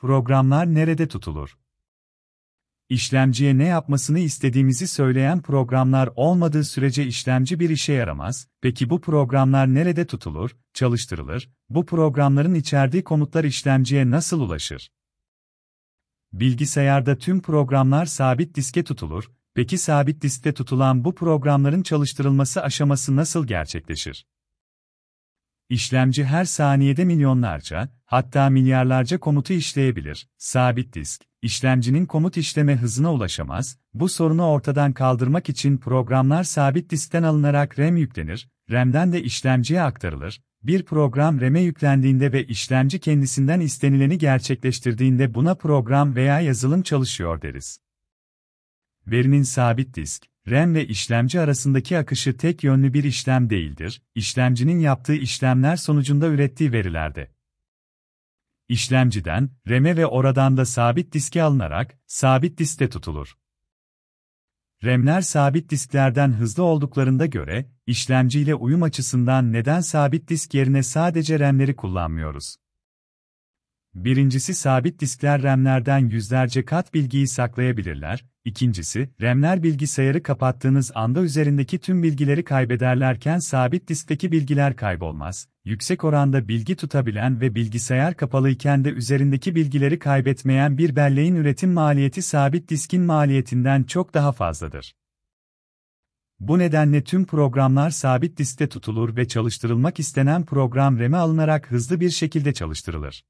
Programlar nerede tutulur? İşlemciye ne yapmasını istediğimizi söyleyen programlar olmadığı sürece işlemci bir işe yaramaz. Peki bu programlar nerede tutulur, çalıştırılır? Bu programların içerdiği komutlar işlemciye nasıl ulaşır? Bilgisayarda tüm programlar sabit diske tutulur. Peki sabit diskte tutulan bu programların çalıştırılması aşaması nasıl gerçekleşir? İşlemci her saniyede milyonlarca, hatta milyarlarca komutu işleyebilir. Sabit disk, işlemcinin komut işleme hızına ulaşamaz, bu sorunu ortadan kaldırmak için programlar sabit diskten alınarak RAM yüklenir, RAM'den de işlemciye aktarılır. Bir program RAM'e yüklendiğinde ve işlemci kendisinden istenileni gerçekleştirdiğinde buna program veya yazılım çalışıyor deriz. Verinin sabit disk, RAM ve işlemci arasındaki akışı tek yönlü bir işlem değildir, işlemcinin yaptığı işlemler sonucunda ürettiği verilerde. İşlemciden, RAM'e ve oradan da sabit diske alınarak, sabit diskte tutulur. RAM'ler sabit disklerden hızlı olduklarında göre, işlemciyle uyum açısından neden sabit disk yerine sadece RAM'leri kullanmıyoruz? Birincisi sabit diskler RAM'lerden yüzlerce kat bilgiyi saklayabilirler, İkincisi RAM'ler bilgisayarı kapattığınız anda üzerindeki tüm bilgileri kaybederlerken sabit diskteki bilgiler kaybolmaz, yüksek oranda bilgi tutabilen ve bilgisayar kapalıyken de üzerindeki bilgileri kaybetmeyen bir belleğin üretim maliyeti sabit diskin maliyetinden çok daha fazladır. Bu nedenle tüm programlar sabit diskte tutulur ve çalıştırılmak istenen program RAM'e alınarak hızlı bir şekilde çalıştırılır.